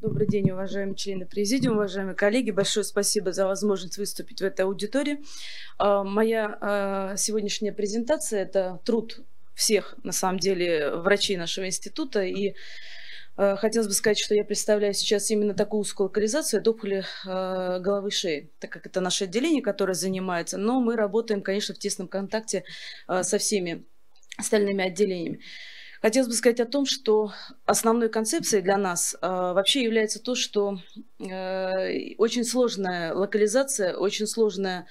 Добрый день, уважаемые члены президиума, уважаемые коллеги. Большое спасибо за возможность выступить в этой аудитории. А, моя а, сегодняшняя презентация – это труд всех, на самом деле, врачей нашего института. И а, хотелось бы сказать, что я представляю сейчас именно такую узкую локализацию опухоли головы шеи, так как это наше отделение, которое занимается. Но мы работаем, конечно, в тесном контакте со всеми остальными отделениями. Хотелось бы сказать о том, что основной концепцией для нас э, вообще является то, что э, очень сложная локализация, очень сложная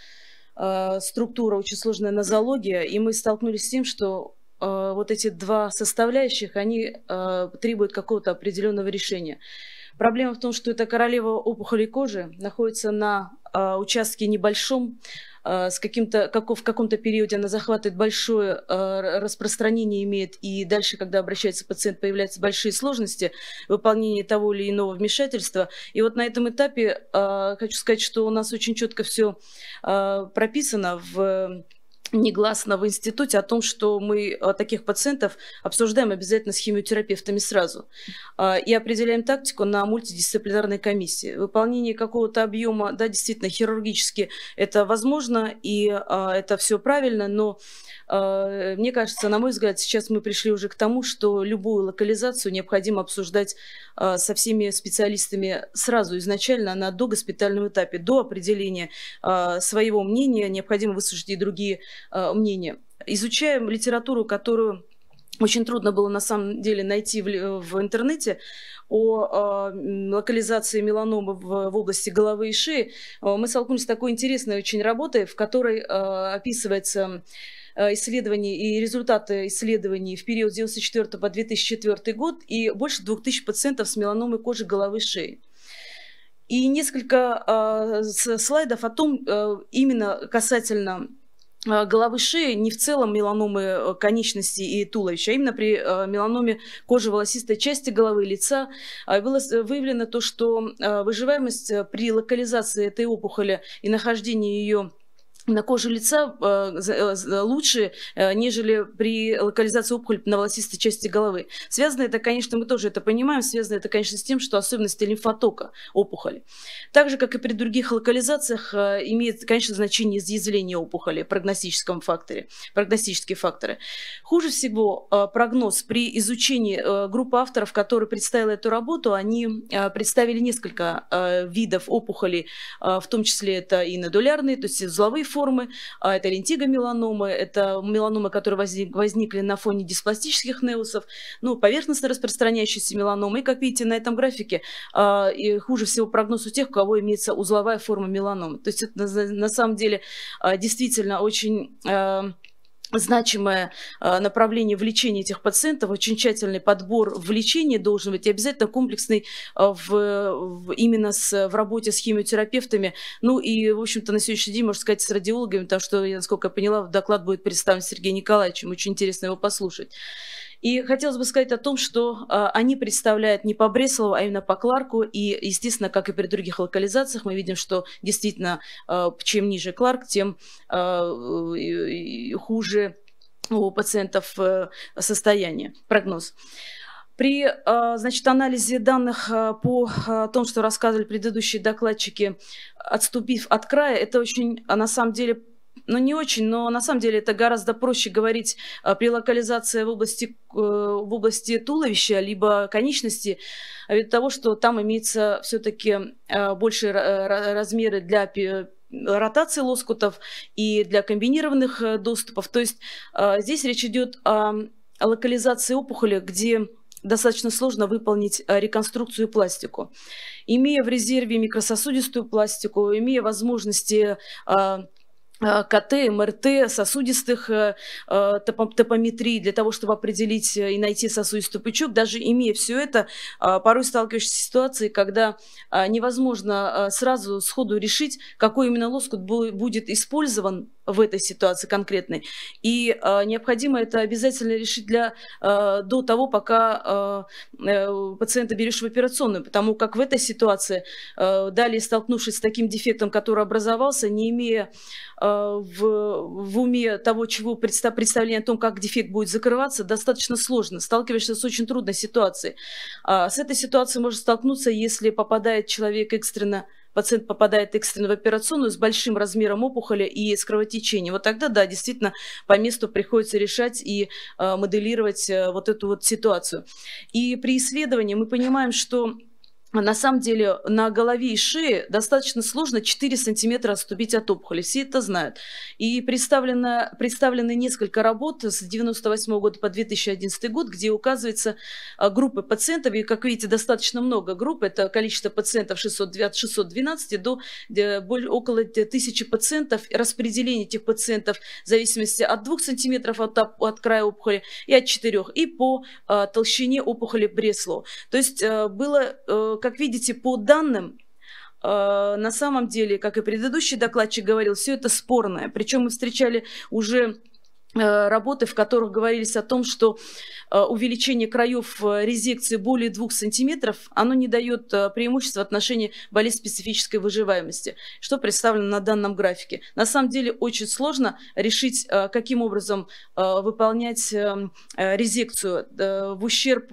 э, структура, очень сложная нозология, и мы столкнулись с тем, что э, вот эти два составляющих, они э, требуют какого-то определенного решения. Проблема в том, что эта королева опухоли кожи находится на э, участке небольшом, Э, с каким-то, как, в каком-то периоде она захватывает большое э, распространение имеет, и дальше, когда обращается пациент, появляются большие сложности выполнения того или иного вмешательства. И вот на этом этапе э, хочу сказать, что у нас очень четко все прописано в негласно в институте о том, что мы э, таких пациентов обсуждаем обязательно с химиотерапевтами сразу э, и определяем тактику на мультидисциплинарной комиссии. Выполнение какого-то объема, да, действительно, хирургически это возможно, и э, это все правильно, но Э, мне кажется, на мой взгляд, сейчас мы пришли уже к тому, что любую локализацию необходимо обсуждать э, со всеми специалистами сразу, изначально, на догоспитальном этапе, до определения э, своего мнения, необходимо выслушать и другие мнения. Изучаем литературу, которую очень трудно было на самом деле найти в, в интернете о э, локализации меланомы в, в области головы и шеи. Мы столкнулись с такой интересной очень работой, в которой э, описывается Э, исследований и результаты исследований в период с 1994 по 2004 год и больше 2000 пациентов с меланомой кожи головы шеи. И несколько э, слайдов о том, э, именно касательно э, головы шеи не в целом меланомы э, конечности и туловища, а именно при меланоме кожи волосистой части головы и лица а, было выявлено то, что выживаемость при локализации этой опухоли и нахождении ее на коже лица э, э, лучше, э, нежели при локализации опухоли на волосистой части головы. Связано это, конечно, мы тоже это понимаем, связано это, конечно, с тем, что особенности лимфотока опухоли. Так же, как и при других локализациях, имеет, конечно, значение изъязвление опухоли, в прогностическом факторе, прогностические факторы. Хуже всего прогноз при изучении группы авторов, которые представили эту работу, они представили несколько видов опухоли, в том числе это и надулярные, то есть зловые формы, формы, а, это лентигомеланомы, это меланомы, которые возникли на фоне диспластических неусов, ну, поверхностно распространяющиеся меланомы. И, как видите, на этом графике а, и хуже всего прогноз у тех, у кого имеется узловая форма меланомы. То есть это на самом деле а, действительно очень значимое э, направление в лечении этих пациентов, очень тщательный подбор в лечении должен быть и обязательно комплексный э, в, в, именно с, в работе с химиотерапевтами. Ну и, в общем-то, на сегодняшний день, можно сказать, с радиологами, потому что, насколько я поняла, доклад будет представлен Сергеем Николаевичем. Очень интересно его послушать. И хотелось бы сказать о том, что э, они представляют не по Бреслову, а именно по Кларку. И, естественно, как и при других локализациях, мы видим, что действительно, э, чем ниже Кларк, тем э, хуже у пациентов э, состояние, прогноз. При значит, анализе данных по тому, что рассказывали предыдущие докладчики, отступив от края, это очень, на самом деле, ну не очень, но на самом деле это гораздо проще говорить э, при локализации в области, э, в области туловища, либо конечности, а ввиду того, что там имеется все-таки э, большие размеры для ротации лоскутов и для комбинированных доступов. То есть здесь речь идет о локализации опухоли, где достаточно сложно выполнить реконструкцию пластику. Имея в резерве микрососудистую пластику, имея возможности Э, КТ, МРТ, сосудистых э, э, топометрий для того, чтобы определить и найти сосудистый пучок. Даже имея все это, порой сталкиваешься с ситуацией, когда невозможно сразу сходу решить, какой именно лоскут будет использован в этой ситуации конкретной. И э, необходимо это обязательно решить для, э, до того, пока э, пациента берешь в операционную, потому как в этой ситуации, э, далее столкнувшись с таким дефектом, который образовался, не имея Э, в, в уме того, чего представление о том, как дефект будет закрываться, достаточно сложно. Сталкиваешься с очень трудной ситуацией. А, с этой ситуацией может столкнуться, если попадает человек экстренно пациент попадает экстренно в операционную с большим размером опухоли и с кровотечением. Вот тогда, да, действительно, по месту приходится решать и э, моделировать э, вот эту вот ситуацию. И при исследовании мы понимаем, что на самом деле на голове и шее достаточно сложно 4 сантиметра отступить от опухоли. Все это знают. И представлено, представлены несколько работ с 1998 года по 2011 год, где указывается а, группы пациентов. И, как видите, достаточно много групп. Это количество пациентов 609, 612 до более около 1000 пациентов. Распределение этих пациентов в зависимости от 2 сантиметров от, от края опухоли и от 4. И по а, толщине опухоли бресло. То есть а, было э, как видите, по данным, э, на самом деле, как и предыдущий докладчик говорил, все это спорное. Причем мы встречали уже Э, работы, в которых говорились о том, что э, увеличение краев э, резекции более 2 сантиметров, оно не дает преимущества в отношении болезнь специфической выживаемости, что представлено на данном графике. На самом деле очень сложно решить, каким образом выполнять резекцию в ущерб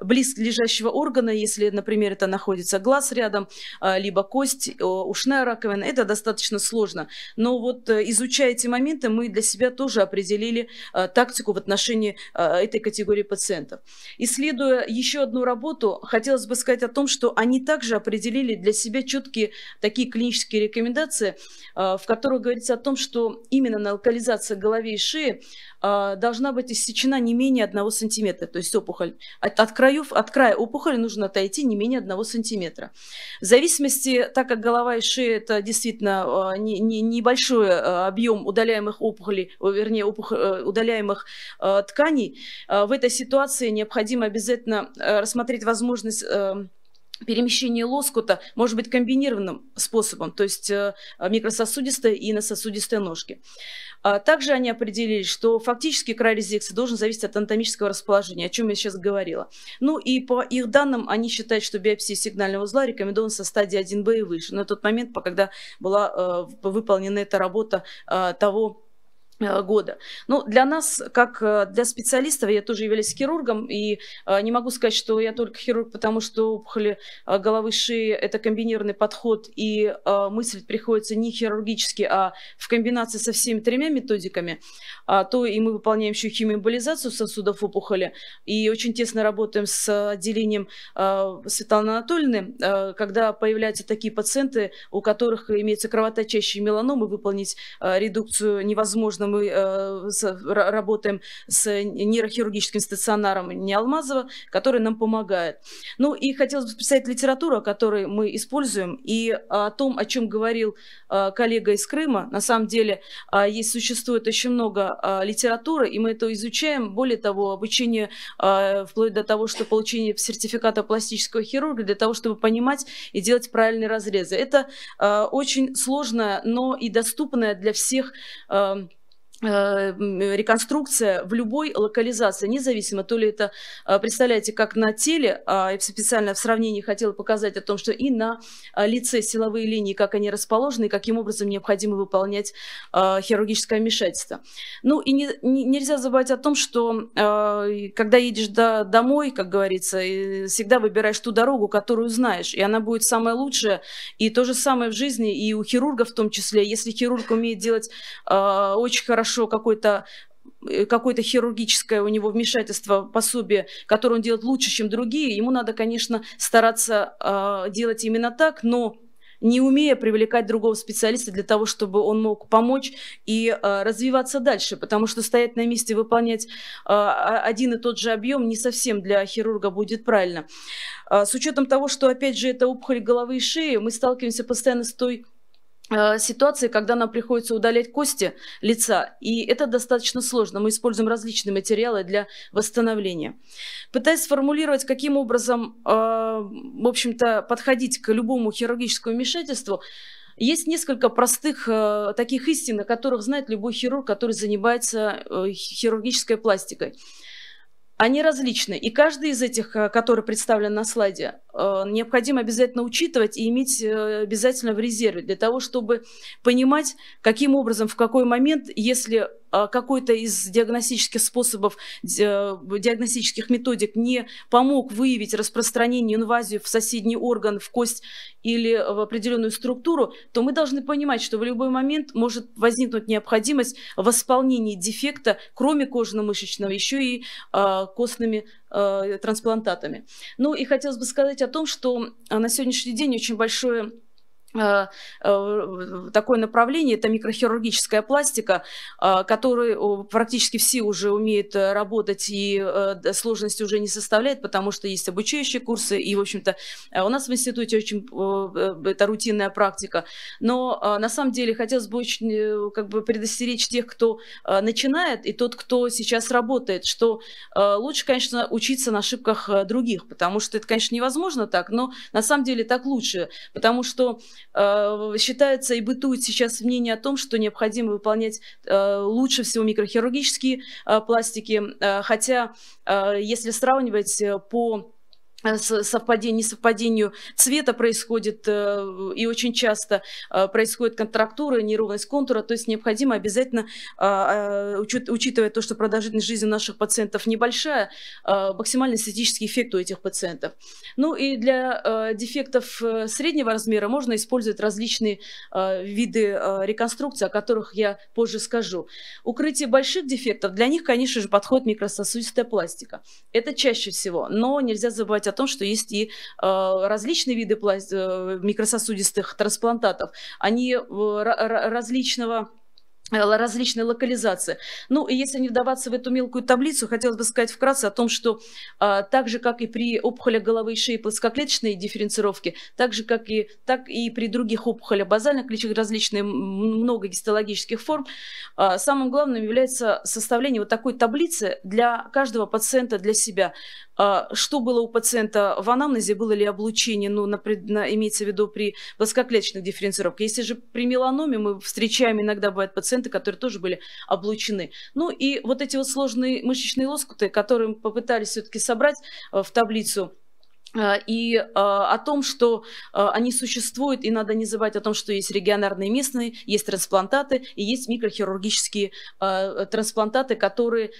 близлежащего органа, если, например, это находится глаз рядом, либо кость, ушная раковина. Это достаточно сложно. Но вот изучая эти моменты, мы для себя тоже определяем, определили э, тактику в отношении э, этой категории пациентов. Исследуя еще одну работу, хотелось бы сказать о том, что они также определили для себя четкие такие клинические рекомендации, э, в которых говорится о том, что именно на локализации голове и шеи а, должна быть иссечена не менее 1 сантиметра, то есть опухоль. От, от, краев, от края опухоли нужно отойти не менее 1 сантиметра. В зависимости, так как голова и шея – это действительно а, не, не, небольшой а, объем удаляемых опухолей, вернее, опухоль, э, удаляемых тканей, в этой ситуации необходимо обязательно э, рассмотреть возможность эм, перемещение лоскута может быть комбинированным способом, то есть э, микрососудистой и инососудистой ножки. А, также они определили, что фактически край резекции должен зависеть от анатомического расположения, о чем я сейчас говорила. Ну и по их данным, они считают, что биопсия сигнального узла рекомендована со стадии 1b и выше. На тот момент, когда была э, выполнена эта работа э, того Э, года. Ну, для нас, как э, для специалистов, я тоже являюсь хирургом, и э, не могу сказать, что я только хирург, потому что опухоли головы шеи – это комбинированный подход, и мыслить приходится не хирургически, а в комбинации со всеми тремя методиками. А то и мы выполняем еще химиоэмболизацию сосудов опухоли, и очень тесно работаем с отделением Светланы Анатольевны, когда появляются такие пациенты, у которых имеются кровоточащие меланомы, выполнить редукцию невозможно соответственно, мы э, работаем с нейрохирургическим стационаром не Алмазова, который нам помогает. Ну и хотелось бы представить литературу, которую мы используем, и о том, о чем говорил э, коллега из Крыма. На самом деле э, есть, существует очень много литературы, и мы это изучаем. Более того, обучение вплоть до того, что получение сертификата пластического хирурга для того, чтобы понимать и делать правильные разрезы. Это очень сложная, но и доступная для всех Э, э, реконструкция в любой локализации, независимо, то ли это, э, представляете, как на теле, а, я специально в сравнении хотела показать о том, что и на а, лице силовые линии, как они расположены, и каким образом необходимо выполнять а, хирургическое вмешательство. Ну и не, не, нельзя забывать о том, что когда едешь до, домой, как говорится, всегда выбираешь ту дорогу, которую знаешь, и она будет самая лучшая, и то же самое в жизни, и у хирурга в том числе, если хирург умеет делать очень хорошо получившего какой-то э, какое-то хирургическое у него вмешательство, пособие, которое он делает лучше, чем другие, ему надо, конечно, стараться э, делать именно так, но не умея привлекать другого специалиста для того, чтобы он мог помочь и э, развиваться дальше, потому что стоять на месте, выполнять э, один и тот же объем не совсем для хирурга будет правильно. Э, с учетом того, что, опять же, это опухоль головы и шеи, мы сталкиваемся постоянно с той Э, ситуации, когда нам приходится удалять кости лица, и это достаточно сложно. Мы используем различные материалы для восстановления. Пытаясь сформулировать, каким образом, э, в общем-то, подходить к любому хирургическому вмешательству, есть несколько простых э, таких истин, о которых знает любой хирург, который занимается хирургической пластикой они различны. И каждый из этих, э, который представлен на слайде, э, необходимо обязательно учитывать и иметь э, обязательно в резерве для того, чтобы понимать, каким образом, в какой момент, если какой-то из диагностических способов, диагностических методик не помог выявить распространение инвазии в соседний орган, в кость или в определенную структуру, то мы должны понимать, что в любой момент может возникнуть необходимость восполнения дефекта, кроме кожно-мышечного, еще и э, костными э, трансплантатами. Ну и хотелось бы сказать о том, что а, на сегодняшний день очень большое Э, э, такое направление, это микрохирургическая пластика, э, которой практически все уже умеют работать и сложности уже не составляет, потому что есть обучающие курсы, и, в общем-то, у нас в институте очень это рутинная практика. Но на самом деле хотелось бы очень как бы предостеречь тех, кто начинает, и тот, кто сейчас работает, что лучше, конечно, учиться на ошибках других, потому что это, конечно, невозможно так, но на самом деле так лучше, потому что Э, считается и бытует сейчас мнение о том, что необходимо выполнять э, лучше всего микрохирургические э, пластики, хотя если сравнивать по Э, совпадение, несовпадению цвета происходит, э, и очень часто э, происходит контрактура, неровность контура, то есть необходимо обязательно, учитывая то, что продолжительность жизни наших пациентов небольшая, максимальный эстетический эффект у этих пациентов. Ну и для дефектов среднего размера можно использовать различные виды реконструкции, о которых я позже скажу. Укрытие больших дефектов, для них, конечно же, подходит микрососудистая пластика. Это чаще всего, но нельзя забывать о том, что есть и э, различные виды э, микрососудистых трансплантатов. Они э, различного различные локализации. Ну, и если не вдаваться в эту мелкую таблицу, хотелось бы сказать вкратце о том, что а, так же, как и при опухолях головы и шеи плоскоклеточной дифференцировки, так же, как и, так и при других опухолях базальных клетчатых различных много гистологических форм, а, самым главным является составление вот такой таблицы для каждого пациента, для себя. А, что было у пациента в анамнезе, было ли облучение, ну, на, на, имеется в виду при плоскоклеточных дифференцировках. Если же при меланоме мы встречаем, иногда бывают пациенты, которые тоже были облучены. Ну и вот эти вот сложные мышечные лоскуты, которые мы попытались все-таки собрать э, в таблицу Э, и э, о том, что э, они существуют, и надо не забывать о том, что есть регионарные местные, есть трансплантаты, и есть микрохирургические трансплантаты, которые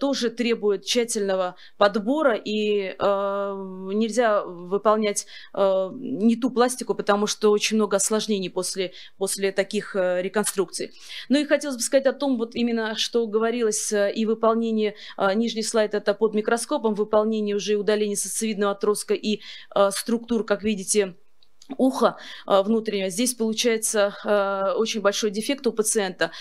тоже требуют тщательного подбора, и нельзя выполнять не ту пластику, потому что очень много осложнений после, после таких реконструкций. Ну и хотелось бы сказать о том, вот именно что говорилось, и выполнение, нижний слайд это под микроскопом, выполнение уже удаления сосцевидного отроста, мозга и э, структур, как видите, уха э, внутреннего. Здесь получается э, очень большой дефект у пациента.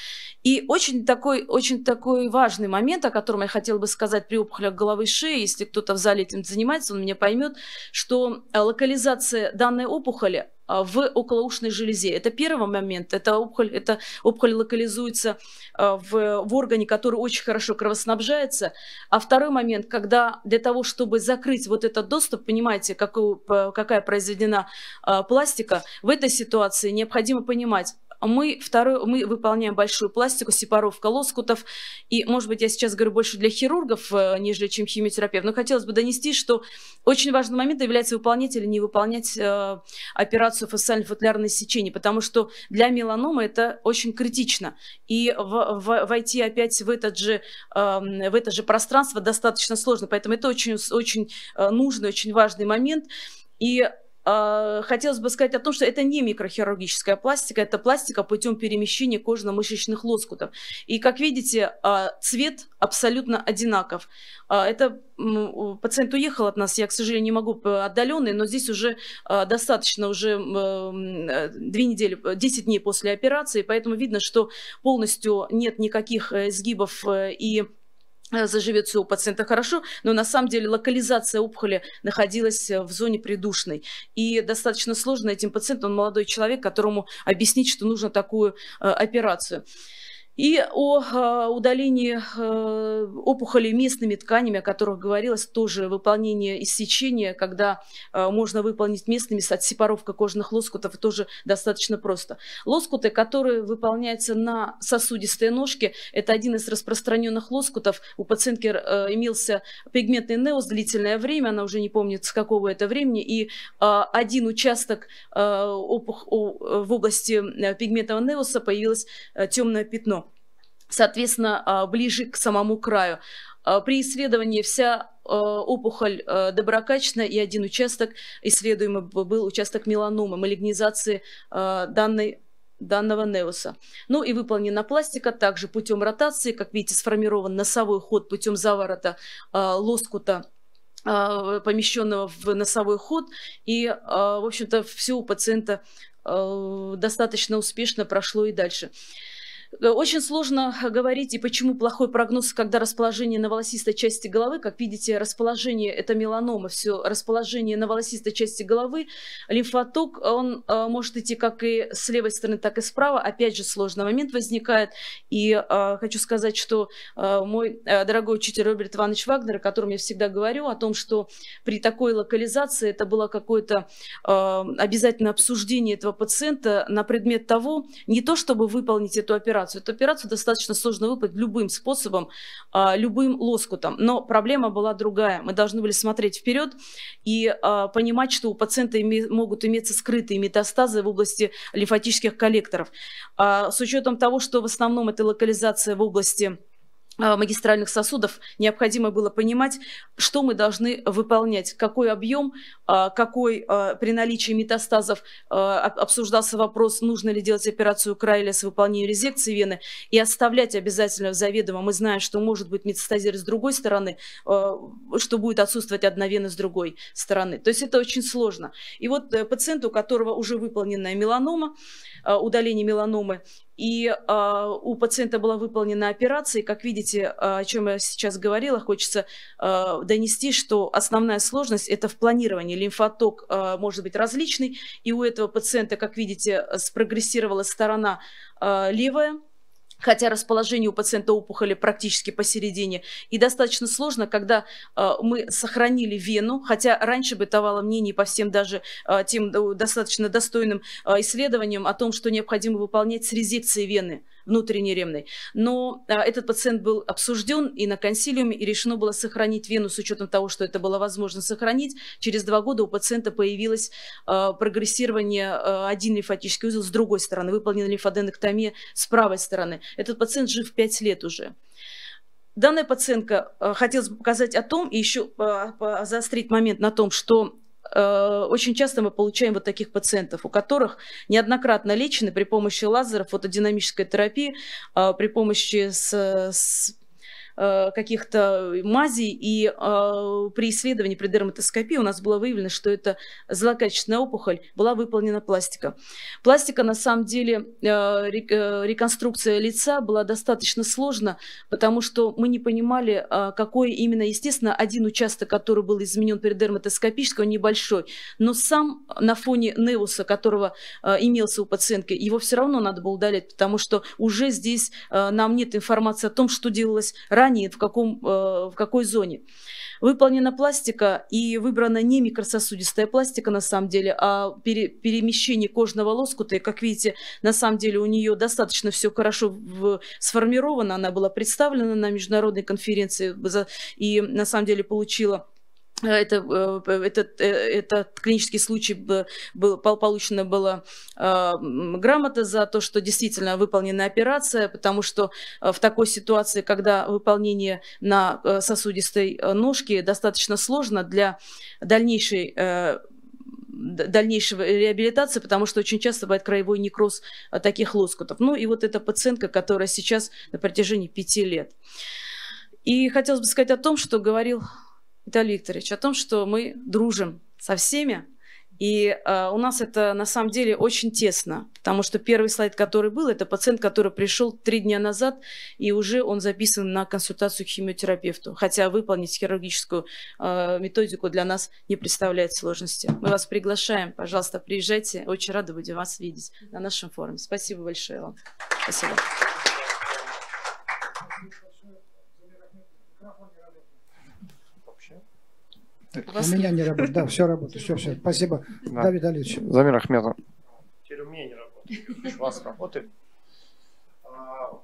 И очень такой, очень такой важный момент, о котором я хотела бы сказать при опухолях головы и шеи, если кто-то в зале этим занимается, он меня поймет, что локализация данной опухоли а, в околоушной железе. Это первый момент. Это опухоль, это опухоль локализуется а, в, в органе, который очень хорошо кровоснабжается. А второй момент, когда для того, чтобы закрыть вот этот доступ, понимаете, какую, какая произведена а, пластика, в этой ситуации необходимо понимать, а мы, второй, мы выполняем большую пластику, сепаров, колоскутов. И, может быть, я сейчас говорю больше для хирургов, э, нежели чем химиотерапевт. Но хотелось бы донести, что очень важный момент является выполнять или не выполнять э, операцию фасциально-футлярное сечение, потому что для меланомы это очень критично. И в, в, войти опять в, этот же, э, в это же пространство достаточно сложно. Поэтому это очень, очень э, нужный, очень важный момент. И а, хотелось бы сказать о том, что это не микрохирургическая пластика, это пластика путем перемещения кожно-мышечных лоскутов. И, как видите, а, цвет абсолютно одинаков. А, это пациент уехал от нас, я, к сожалению, не могу отдаленный, но здесь уже достаточно, уже две недели, 10 дней после операции, поэтому видно, что полностью нет никаких э, сгибов э, и Э, заживет все у пациента хорошо, но на самом деле локализация опухоли находилась э, в зоне придушной. И достаточно сложно этим пациентам, он молодой человек, которому объяснить, что нужно такую э, операцию. И о а, удалении а, опухоли местными тканями, о которых говорилось, тоже выполнение иссечения, когда а, можно выполнить местными отсепаровка кожных лоскутов, тоже достаточно просто. Лоскуты, которые выполняются на сосудистой ножке, это один из распространенных лоскутов. У пациентки э, имелся пигментный неоз длительное время, она уже не помнит, с какого это времени, и один участок опух... в области э, пигментного неоса появилось э, темное пятно соответственно, а, ближе к самому краю. А, при исследовании вся а, опухоль доброкачественная и один участок исследуемый был участок меланомы, малигнизации данной данного неуса. Ну и выполнена пластика также путем ротации, как видите, сформирован носовой ход путем заворота лоскута помещенного в носовой ход. И, в общем-то, все у пациента достаточно успешно прошло и дальше. Э, очень сложно э, говорить, и почему плохой прогноз, когда расположение на волосистой части головы, как видите, расположение – это меланома, все расположение на волосистой части головы, лимфоток, он э, может идти как и с левой стороны, так и справа, опять же сложный момент возникает, и э, хочу сказать, что э, мой э, дорогой учитель Роберт Иванович Вагнер, о котором я всегда говорю, о том, что при такой локализации это было какое-то э, обязательное обсуждение этого пациента на предмет того, не то чтобы выполнить эту операцию, операцию. Эту операцию достаточно сложно выполнить любым способом, а, любым лоскутом. Но проблема была другая. Мы должны были смотреть вперед и а, понимать, что у пациента могут иметься скрытые метастазы в области лимфатических коллекторов. А, с учетом того, что в основном это локализация в области а, магистральных сосудов, необходимо было понимать, что мы должны выполнять, какой объем, а, какой а, при наличии метастазов обсуждался вопрос, нужно ли делать операцию Крайля с выполнением резекции вены, и оставлять обязательно заведомо. Мы знаем, что может быть метастазер с другой стороны, что будет отсутствовать одна вена с другой стороны. То есть это очень сложно. И вот э, пациент, у которого уже выполненная меланома, удаление меланомы, и э, у пациента была выполнена операция. И, как видите, а, о чем я сейчас говорила, хочется э, донести, что основная сложность – это в планировании. Лимфоток э, может быть различный. И у этого пациента, как видите, спрогрессировала сторона э, левая – хотя расположение у пациента опухоли практически посередине. И достаточно сложно, когда э, мы сохранили вену, хотя раньше бытовало мнение по всем даже э, тем э, достаточно достойным исследованиям о том, что необходимо выполнять с резекцией вены внутренней ремной. Но а, этот пациент был обсужден и на консилиуме, и решено было сохранить вену с учетом того, что это было возможно сохранить. Через два года у пациента появилось а, прогрессирование а, один лимфатический узел с другой стороны, выполнена лимфоденэктомия с правой стороны. Этот пациент жив 5 лет уже. Данная пациентка а, хотелось бы показать о том, и еще а, заострить момент на том, что Э, очень часто мы получаем вот таких пациентов, у которых неоднократно лечены при помощи лазеров, фотодинамической терапии, э, при помощи с, с Э, каких-то мазей, и э, при исследовании, при дерматоскопии у нас было выявлено, что это злокачественная опухоль, была выполнена пластика. Пластика, на самом деле, э, э, реконструкция лица была достаточно сложна, потому что мы не понимали, э, какой именно, естественно, один участок, который был изменен при дерматоскопическом, небольшой, но сам на фоне невуса, которого э, имелся у пациентки, его все равно надо было удалять, потому что уже здесь э, нам нет информации о том, что делалось ранее, здании, в, каком, э, в какой зоне. Выполнена пластика и выбрана не микрососудистая пластика на самом деле, а пере, перемещение кожного лоскута. И как видите, на самом деле у нее достаточно все хорошо в, сформировано. Она была представлена на международной конференции и на самом деле получила Э, это, э, этот, э, этот клинический случай был, получена была грамота за то, что действительно выполнена операция, потому что в такой ситуации, когда выполнение на сосудистой ножке достаточно сложно для дальнейшей дальнейшего реабилитации, потому что очень часто бывает краевой некроз таких лоскутов. Ну и вот эта пациентка, которая сейчас на протяжении пяти лет. И хотелось бы сказать о том, что говорил Виталий Викторович, о том, что мы дружим со всеми, и э, у нас это на самом деле очень тесно, потому что первый слайд, который был, это пациент, который пришел три дня назад, и уже он записан на консультацию к химиотерапевту, хотя выполнить хирургическую э, методику для нас не представляет сложности. Мы вас приглашаем, пожалуйста, приезжайте, очень рады будем вас видеть на нашем форуме. Спасибо большое вам. Спасибо. У меня не работает. Да, все работает. Все, все. Спасибо, да. Давид Алиевич. Замир Ахметов. Теперь у меня не работает. У вас работает. А,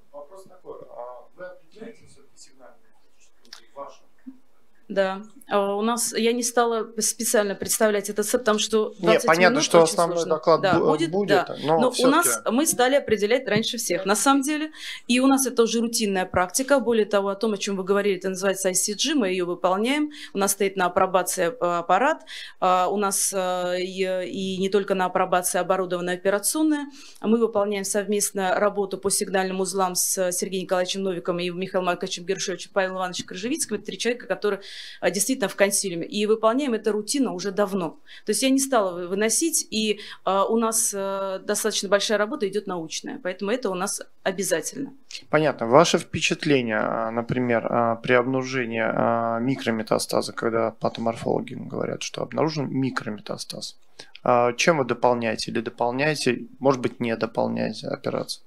Да. А у нас я не стала специально представлять этот сет, потому что 20 Нет, понятно, минут что очень основной сложно. доклад да, э, будет, будет, да. но, но у нас мы стали определять раньше всех, на самом деле, и у нас это уже рутинная практика. Более того, о том, о чем вы говорили, это называется ICG, мы ее выполняем. У нас стоит на апробации э, аппарат, а, у нас э, и, не только на апробации а оборудована операционная. Мы выполняем совместно работу по сигнальным узлам с Сергеем Николаевичем Новиком и Михаилом Марковичем Гершевичем, Павел Ивановичем Крыжевицким. Это три человека, которые Э, действительно в консилиуме. И выполняем это рутина уже давно. То есть я не стала выносить, и э, у нас э, достаточно большая работа идет научная, поэтому это у нас обязательно. Понятно. Ваше впечатление, а, например, а, при обнаружении а, микрометастаза, когда патоморфологи говорят, что обнаружен микрометастаз, чем вы дополняете или дополняете, может быть, не дополняете операцию?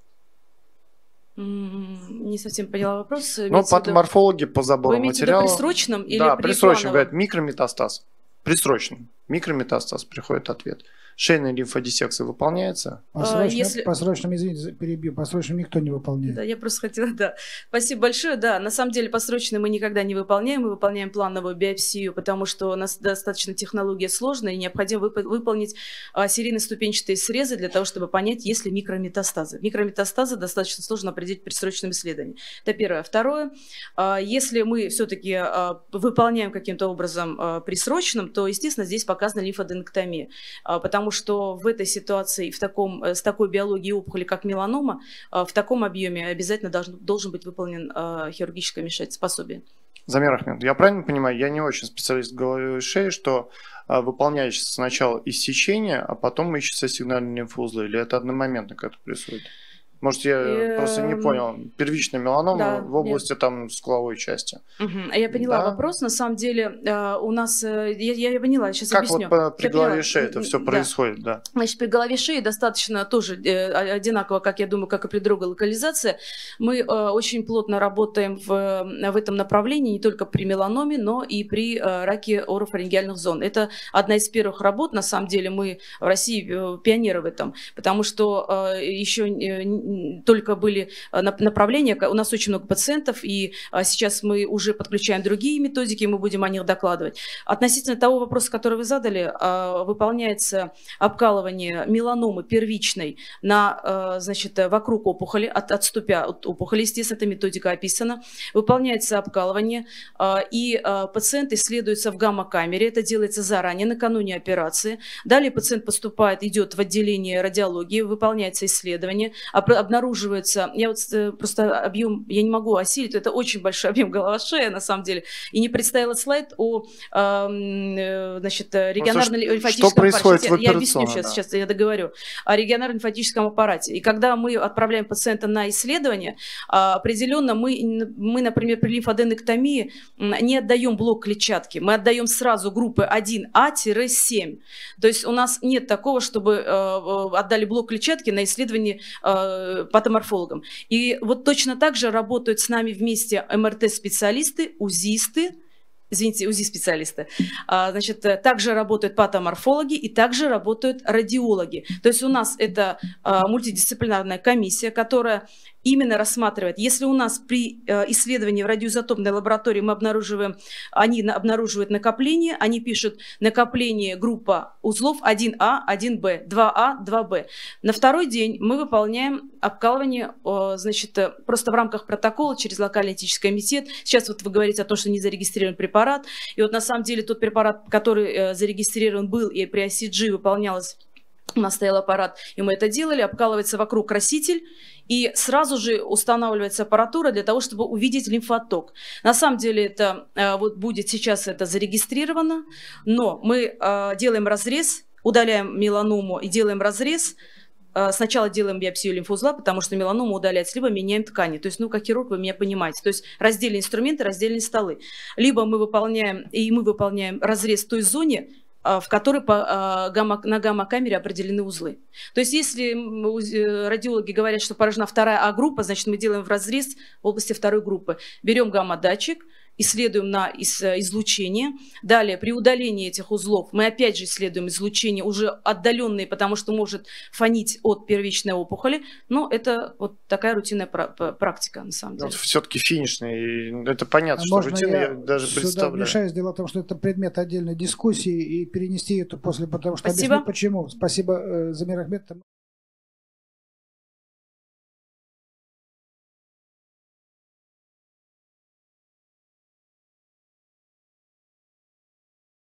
М-м-м. Не совсем поняла вопрос. Ну, патоморфологи по забору Вы материала. При срочном или Да, при срочном говорят микрометастаз. При срочном. Микрометастаз приходит ответ шейная лимфодиссекция выполняется? По а, срочным, Если... по срочным извините, перебью, по срочным никто не выполняет. Да, я просто хотела, да. Спасибо большое, да. На самом деле, по срочным мы никогда не выполняем, мы выполняем плановую биопсию, потому что у нас достаточно технология сложная, и необходимо вып- выполнить а, серийно-ступенчатые срезы для того, чтобы понять, есть ли микрометастазы. Микрометастазы достаточно сложно определить при срочном исследовании. Это первое. Второе, а, если мы все-таки а, выполняем каким-то образом а, при срочном, то, естественно, здесь показана лимфоденектомия, а, потому потому что в этой ситуации, в таком, э, с такой биологией опухоли, как меланома, э, в таком объеме обязательно должен, должен быть выполнен э, хирургическое вмешательство, способие. Замер Ахмед, я правильно понимаю, я не очень специалист головы и шеи, что выполняется сначала иссечение, а потом ищется сигнальные лимфоузлы, или это одномоментно как это происходит? Может, я и, просто не эм, понял. Первичная меланома да, в области нет. там скуловой части. Угу. Я поняла да? вопрос. На самом деле э, у нас... Э, я, я поняла, сейчас как объясню. Как вот при я голове поняла. шеи это все да. происходит, да. Значит, при голове шеи достаточно тоже э, одинаково, как я думаю, как и при другой локализации. Мы очень плотно работаем в, в этом направлении, не только при меланоме, но и при раке орофарингеальных зон. Это одна из первых работ, на самом деле, мы в России пионеры в этом, потому что еще только были э, направления. У нас очень много пациентов, и а, сейчас мы уже подключаем другие методики, и мы будем о них докладывать. Относительно того вопроса, который вы задали, а, выполняется обкалывание меланомы первичной на, э, значит, э, вокруг опухоли, от, отступя от опухоли, естественно, эта методика описана. Выполняется обкалывание, а, и пациент исследуется в гамма-камере. Это делается заранее, накануне операции. Далее пациент поступает, идет в отделение радиологии, выполняется исследование, обнаруживается. я вот э, просто объем, я не могу осилить, это очень большой объем шея на самом деле, и не представила слайд о э, значит, э, ну, регионарно-лимфатическом аппарате. Что происходит аппарате. Я, я объясню сейчас, да. сейчас я договорю. О регионарно-лимфатическом аппарате. И когда мы отправляем пациента на исследование, а, определенно мы, мы например, при лимфоденэктомии не отдаем блок клетчатки, мы отдаем сразу группы 1А-7. То есть у нас нет такого, чтобы отдали блок клетчатки на исследование а, патоморфологам. И вот точно так же работают с нами вместе МРТ-специалисты, УЗИсты, извините, УЗИ-специалисты, а, значит, также работают патоморфологи и также работают радиологи. То есть у нас это а, мультидисциплинарная комиссия, которая именно рассматривает. Если у нас при э, исследовании в радиоизотопной лаборатории мы обнаруживаем, они обнаруживают накопление, они пишут накопление группа узлов 1А, 1Б, 2А, 2Б. На второй день мы выполняем обкалывание, э, значит, э, просто в рамках протокола через локальный этический комитет. Сейчас вот вы говорите о том, что не зарегистрирован препарат. И вот на самом деле тот препарат, который зарегистрирован был и при ICG выполнялось у нас стоял аппарат, и мы это делали, обкалывается вокруг краситель, и сразу же устанавливается аппаратура для того, чтобы увидеть лимфоток. На самом деле это э, вот будет сейчас это зарегистрировано, но мы э, делаем разрез, удаляем меланому и делаем разрез, э, сначала делаем биопсию лимфоузла, потому что меланому удалять, либо меняем ткани. То есть, ну, как хирург, вы меня понимаете. То есть, раздельные инструменты, раздельные столы. Либо мы выполняем, и мы выполняем разрез в той зоне, а, в которой по, а, гамма, на гамма-камере определены узлы. То есть если э, радиологи говорят, что поражена вторая А-группа, значит мы делаем в разрез в области второй группы. Берем гамма-датчик, исследуем на излучение. Далее, при удалении этих узлов мы опять же исследуем излучение, уже отдаленные, потому что может фонить от первичной опухоли. Но это вот такая рутинная практика, на самом деле. Вот все-таки финишный, это понятно, а что можно рутина, я, я даже сюда представляю. Мешаюсь, дело в том, что это предмет отдельной дискуссии, и перенести эту после, потому что Спасибо. объясню почему. Спасибо, э, Замир Ахмед.